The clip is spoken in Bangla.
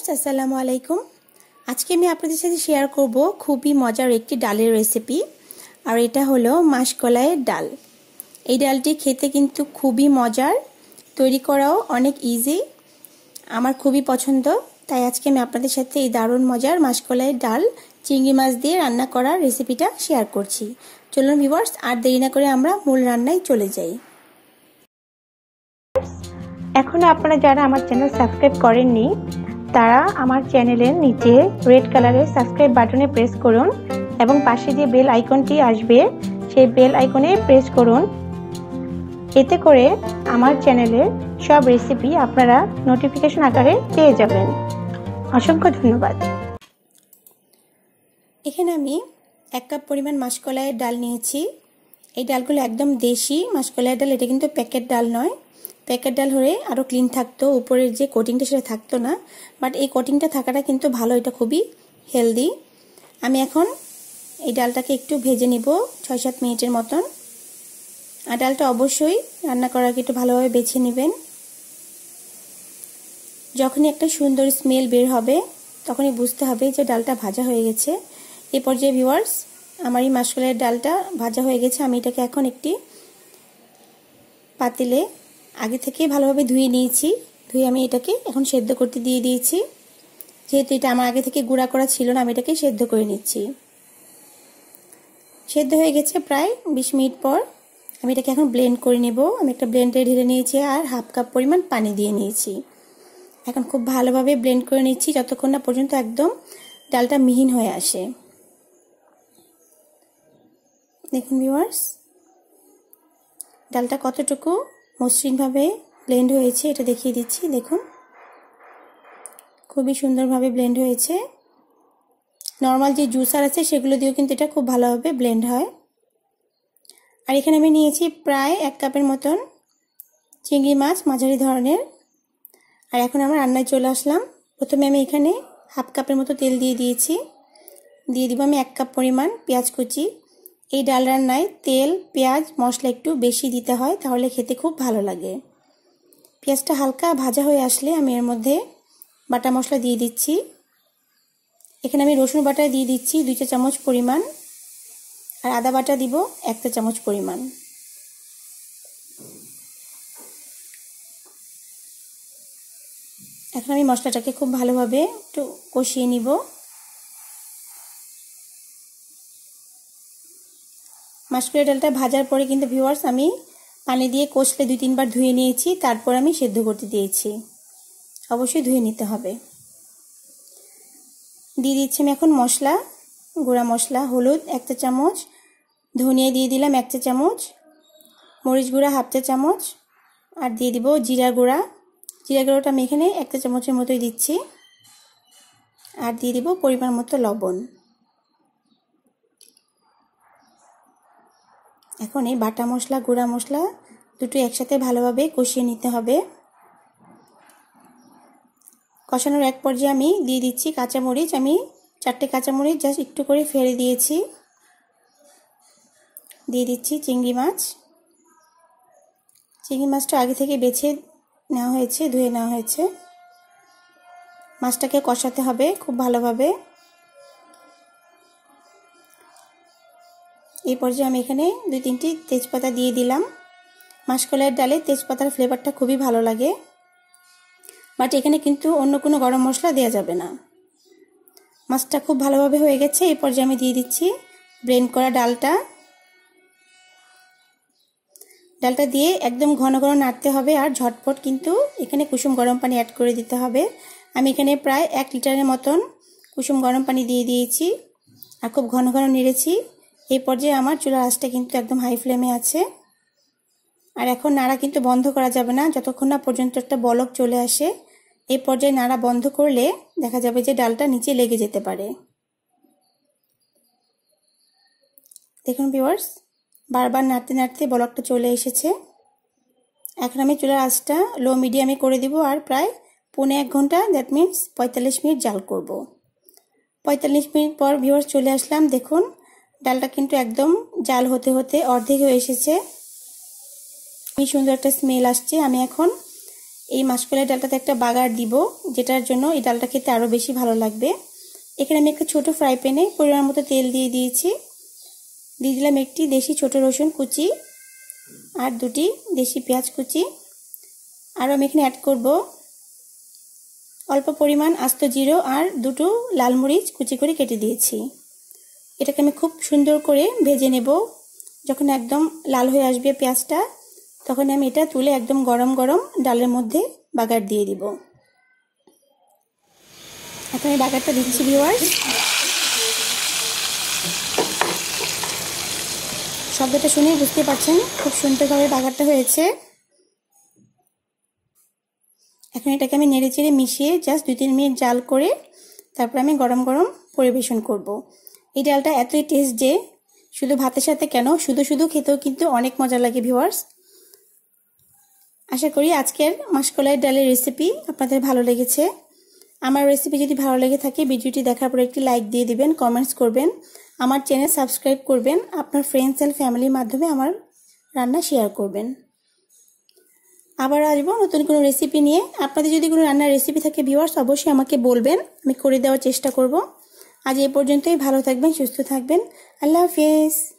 ভিউয়ার্স আসসালামু আলাইকুম আজকে আমি আপনাদের সাথে শেয়ার করব খুবই মজার একটি ডালের রেসিপি আর এটা হলো মাসকলাইয়ের ডাল এই ডালটি খেতে কিন্তু খুবই মজার তৈরি করাও অনেক ইজি আমার খুবই পছন্দ তাই আজকে আমি আপনাদের সাথে এই দারুণ মজার মাসকলাইয়ের ডাল চিংড়ি মাছ দিয়ে রান্না করার রেসিপিটা শেয়ার করছি চলুন ভিউয়ার্স আর দেরি না করে আমরা মূল রান্নায় চলে যাই এখনও আপনারা যারা আমার চ্যানেল সাবস্ক্রাইব করেননি তারা আমার চ্যানেলের নিচে রেড কালারের সাবস্ক্রাইব বাটনে প্রেস করুন এবং পাশে যে বেল আইকনটি আসবে সেই বেল আইকনে প্রেস করুন এতে করে আমার চ্যানেলের সব রেসিপি আপনারা নোটিফিকেশন আকারে পেয়ে যাবেন অসংখ্য ধন্যবাদ এখানে আমি এক কাপ পরিমাণ মাসকলাইয়ের ডাল নিয়েছি এই ডালগুলো একদম দেশি মাসকলাইয়ের ডাল এটা কিন্তু প্যাকেট ডাল নয় প্যাকেট ডাল হলে আরও ক্লিন থাকতো উপরের যে কোটিংটা সেটা থাকতো না বাট এই কোটিংটা থাকাটা কিন্তু ভালো এটা খুবই হেলদি আমি এখন এই ডালটাকে একটু ভেজে নিব ছয় সাত মিনিটের মতন আর ডালটা অবশ্যই রান্না করার আগে একটু ভালোভাবে বেছে নেবেন যখনই একটা সুন্দর স্মেল বের হবে তখনই বুঝতে হবে যে ডালটা ভাজা হয়ে গেছে এ পর্যায়ে ভিওয়ার্স আমার এই মাসকলের ডালটা ভাজা হয়ে গেছে আমি এটাকে এখন একটি পাতিলে আগে থেকে ভালোভাবে ধুয়ে নিয়েছি ধুয়ে আমি এটাকে এখন সেদ্ধ করতে দিয়ে দিয়েছি যেহেতু এটা আমার আগে থেকে গুঁড়া করা ছিল না আমি এটাকে সেদ্ধ করে নিচ্ছি সেদ্ধ হয়ে গেছে প্রায় বিশ মিনিট পর আমি এটাকে এখন ব্লেন্ড করে নেব আমি একটা ব্লেন্ডে ঢেলে নিয়েছি আর হাফ কাপ পরিমাণ পানি দিয়ে নিয়েছি এখন খুব ভালোভাবে ব্লেন্ড করে নিচ্ছি যতক্ষণ না পর্যন্ত একদম ডালটা মিহিন হয়ে আসে দেখুন ভিওয়ার্স ডালটা কতটুকু মসৃণভাবে ব্লেন্ড হয়েছে এটা দেখিয়ে দিচ্ছি দেখুন খুবই সুন্দরভাবে ব্লেন্ড হয়েছে নর্মাল যে জুসার আছে সেগুলো দিয়েও কিন্তু এটা খুব ভালোভাবে ব্লেন্ড হয় আর এখানে আমি নিয়েছি প্রায় এক কাপের মতন চিংড়ি মাছ মাঝারি ধরনের আর এখন আমরা রান্নায় চলে আসলাম প্রথমে আমি এখানে হাফ কাপের মতো তেল দিয়ে দিয়েছি দিয়ে দিব আমি এক কাপ পরিমাণ পেঁয়াজ কুচি এই ডাল রান্নায় তেল পেঁয়াজ মশলা একটু বেশি দিতে হয় তাহলে খেতে খুব ভালো লাগে পেঁয়াজটা হালকা ভাজা হয়ে আসলে আমি এর মধ্যে বাটা মশলা দিয়ে দিচ্ছি এখানে আমি রসুন বাটা দিয়ে দিচ্ছি দুইটা চামচ পরিমাণ আর আদা বাটা দিব একটা চামচ পরিমাণ এখন আমি মশলাটাকে খুব ভালোভাবে একটু কষিয়ে নিব মাসকুলের ডালটা ভাজার পরে কিন্তু ভিওয়ার্স আমি পানি দিয়ে কষলে দুই তিনবার ধুয়ে নিয়েছি তারপর আমি সেদ্ধ করতে দিয়েছি অবশ্যই ধুয়ে নিতে হবে দিয়ে দিচ্ছি আমি এখন মশলা গুঁড়া মশলা হলুদ এক চা চামচ ধনিয়া দিয়ে দিলাম এক চা চামচ মরিচ গুঁড়া হাফ চা চামচ আর দিয়ে দিব জিরা গুঁড়া জিরা গুঁড়োটা আমি এখানে এক চা চামচের মতোই দিচ্ছি আর দিয়ে দিব পরিমাণ মতো লবণ এখন এই বাটা মশলা গুঁড়া মশলা দুটো একসাথে ভালোভাবে কষিয়ে নিতে হবে কষানোর এক পর্যায়ে আমি দিয়ে দিচ্ছি কাঁচামরিচ আমি চারটে কাঁচামরিচ জাস্ট একটু করে ফেলে দিয়েছি দিয়ে দিচ্ছি চিংড়ি মাছ চিংড়ি মাছটা আগে থেকে বেছে নেওয়া হয়েছে ধুয়ে নেওয়া হয়েছে মাছটাকে কষাতে হবে খুব ভালোভাবে এই পর্যায়ে আমি এখানে দুই তিনটি তেজপাতা দিয়ে দিলাম মাসকলাইয়ের ডালে তেজপাতার ফ্লেভারটা খুবই ভালো লাগে বাট এখানে কিন্তু অন্য কোনো গরম মশলা দেওয়া যাবে না মাছটা খুব ভালোভাবে হয়ে গেছে এই পর্যায়ে আমি দিয়ে দিচ্ছি ব্রেন করা ডালটা ডালটা দিয়ে একদম ঘন ঘন নাড়তে হবে আর ঝটপট কিন্তু এখানে কুসুম গরম পানি অ্যাড করে দিতে হবে আমি এখানে প্রায় এক লিটারের মতন কুসুম গরম পানি দিয়ে দিয়েছি আর খুব ঘন ঘন নেড়েছি এই পর্যায়ে আমার চুলার আঁচটা কিন্তু একদম হাই ফ্লেমে আছে আর এখন নাড়া কিন্তু বন্ধ করা যাবে না যতক্ষণ না পর্যন্ত একটা বলক চলে আসে এই পর্যায়ে নাড়া বন্ধ করলে দেখা যাবে যে ডালটা নিচে লেগে যেতে পারে দেখুন ভিওয়ার্স বারবার নাড়তে নাড়তে বলকটা চলে এসেছে এখন আমি চুলার আঁচটা লো মিডিয়ামে করে দিব আর প্রায় পৌনে এক ঘন্টা দ্যাট মিনস পঁয়তাল্লিশ মিনিট জাল করব পঁয়তাল্লিশ মিনিট পর ভিওয়ার্স চলে আসলাম দেখুন ডালটা কিন্তু একদম জাল হতে হতে অর্ধেক হয়ে এসেছে খুবই সুন্দর একটা স্মেল আসছে আমি এখন এই মাসকলাই ডালটাতে একটা বাগার দিব যেটার জন্য এই ডালটা খেতে আরও বেশি ভালো লাগবে এখানে আমি একটা ছোটো ফ্রাই প্যানে পরিমাণ মতো তেল দিয়ে দিয়েছি দিয়ে দিলাম একটি দেশি ছোট রসুন কুচি আর দুটি দেশি পেঁয়াজ কুচি আরও আমি এখানে অ্যাড করব অল্প পরিমাণ আস্ত জিরো আর দুটো লাল মরিচ কুচি করে কেটে দিয়েছি এটাকে আমি খুব সুন্দর করে ভেজে নেব যখন একদম লাল হয়ে আসবে পেঁয়াজটা তখন আমি এটা তুলে একদম গরম গরম ডালের মধ্যে বাগার দিয়ে দিব এখন আমি বাগারটা দিচ্ছি ভিওয়ার শব্দটা শুনেই বুঝতে পারছেন খুব সুন্দরভাবে বাগারটা হয়েছে এখন এটাকে আমি নেড়ে চেড়ে মিশিয়ে জাস্ট দুই তিন মিনিট জাল করে তারপর আমি গরম গরম পরিবেশন করব। এই ডালটা এতই টেস্ট যে শুধু ভাতের সাথে কেন শুধু শুধু খেতেও কিন্তু অনেক মজা লাগে ভিওয়ার্স আশা করি আজকের মাসকলাইয়ের ডালের রেসিপি আপনাদের ভালো লেগেছে আমার রেসিপি যদি ভালো লেগে থাকে ভিডিওটি দেখার পর একটি লাইক দিয়ে দিবেন কমেন্টস করবেন আমার চ্যানেল সাবস্ক্রাইব করবেন আপনার ফ্রেন্ডস অ্যান্ড ফ্যামিলির মাধ্যমে আমার রান্না শেয়ার করবেন আবার আসবো নতুন কোনো রেসিপি নিয়ে আপনাদের যদি কোনো রান্নার রেসিপি থাকে ভিওয়ার্স অবশ্যই আমাকে বলবেন আমি করে দেওয়ার চেষ্টা করবো আজ এ পর্যন্তই ভালো থাকবেন সুস্থ থাকবেন আল্লাহ হাফিজ